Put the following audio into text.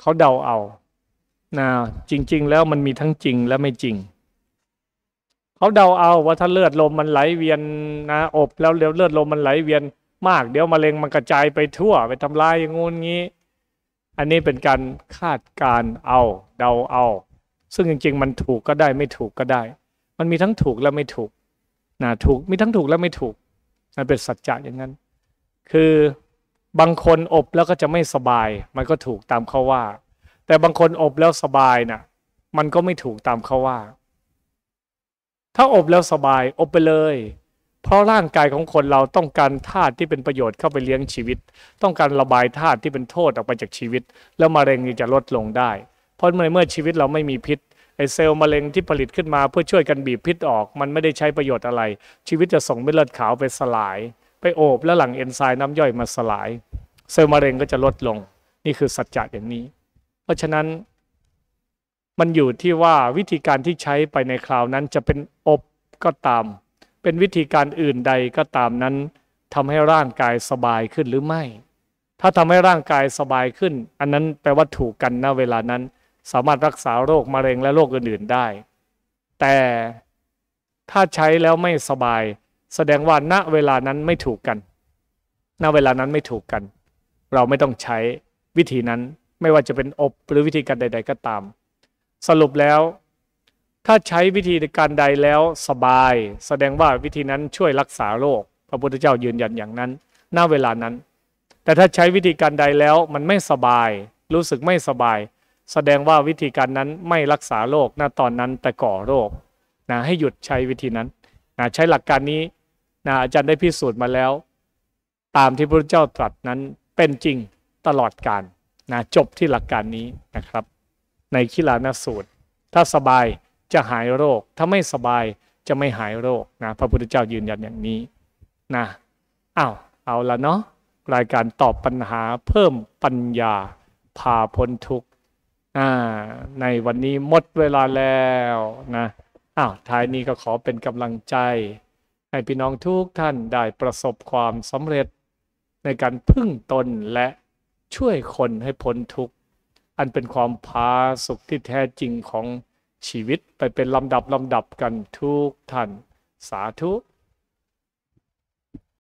เขาเดาเอา นะ จริง ๆ แล้วมันมีทั้งจริงและไม่จริง เขาเดาเอา ว่าถ้าเลือดลมมันไหลเวียนนะ อบแล้วเลือดลมมันไหลเวียนมาก เดี๋ยวมะเร็งมันกระจายไปทั่วไปทำลายอย่างงู้นงี้ อันนี้เป็นการคาดการเอา เดาเอา ซึ่งจริง ๆ มันถูกก็ได้ไม่ถูกก็ได้ มันมีทั้งถูกและไม่ถูกนะถูก มีทั้งถูกและไม่ถูก มันเป็นสัจจะอย่างนั้น คือบางคนอบแล้วก็จะไม่สบาย มันก็ถูกตามเขาว่า แต่บางคนอบแล้วสบายนะ่ะ มันก็ไม่ถูกตามเขาว่า ถ้าอบแล้วสบายอบไปเลย เพราะร่างกายของคนเราต้องการธาตุที่เป็นประโยชน์เข้าไปเลี้ยงชีวิต ต้องการระบายธาตุที่เป็นโทษออกไปจากชีวิต แล้วมะเร็งจะลดลงได้ เพราะในเมื่อชีวิตเราไม่มีพิษ ไอเซลล์มะเร็งที่ผลิตขึ้นมาเพื่อช่วยกันบีบพิษออก มันไม่ได้ใช้ประโยชน์อะไร ชีวิตจะส่งเม็ดเลือดขาวไปสลาย ไปโอบแล้วหลังเอนไซม์น้ำย่อยมาสลายเซลล์มะเร็งก็จะลดลง นี่คือสัจจะอย่างนี้ เพราะฉะนั้น มันอยู่ที่ว่าวิธีการที่ใช้ไปในคราวนั้นจะเป็นอบก็ตาม เป็นวิธีการอื่นใดก็ตามนั้นทำให้ร่างกายสบายขึ้นหรือไม่ ถ้าทำให้ร่างกายสบายขึ้น อันนั้นแปลว่าถูกกันณเวลานั้น สามารถรักษาโรคมะเร็งและโรคอื่น ๆ ได้ แต่ถ้าใช้แล้วไม่สบาย แสดงว่าณเวลานั้นไม่ถูกกัน ณเวลานั้นไม่ถูกกันเราไม่ต้องใช้วิธีนั้นไม่ว่าจะเป็นอบหรือวิธีการใด ๆก็ตาม สรุปแล้ว ถ้าใช้วิธีการใดแล้วสบาย แสดงว่าวิธีนั้นช่วยรักษาโรค พระพุทธเจ้ายืนยันอย่างนั้น หน้าเวลานั้น แต่ถ้าใช้วิธีการใดแล้วมันไม่สบาย รู้สึกไม่สบาย แสดงว่าวิธีการนั้นไม่รักษาโรคนาตอนนั้นแต่ก่อโรคนะให้หยุดใช้วิธีนั้นนะใช้หลักการนี้นะอาจารย์ได้พิสูจน์มาแล้ว ตามที่พระพุทธเจ้าตรัสนั้นเป็นจริงตลอดการนะจบที่หลักการนี้นะครับ ในขีลานสูตร ถ้าสบายจะหายโรคถ้าไม่สบายจะไม่หายโรคนะพระพุทธเจ้ายืนยันอย่างนี้นะอ้าวเอาละเนาะรายการตอบปัญหาเพิ่มปัญญา พาพ้นทุกข์ในวันนี้หมดเวลาแล้วนะอ้าวท้ายนี้ก็ขอเป็นกำลังใจ ให้พี่น้องทุกท่านได้ประสบความสำเร็จในการพึ่งตนและช่วยคนให้พ้นทุกข์ อันเป็นความพาสุขที่แท้จริงของชีวิตไปเป็นลำดับลำดับกันทุกท่านสาธุ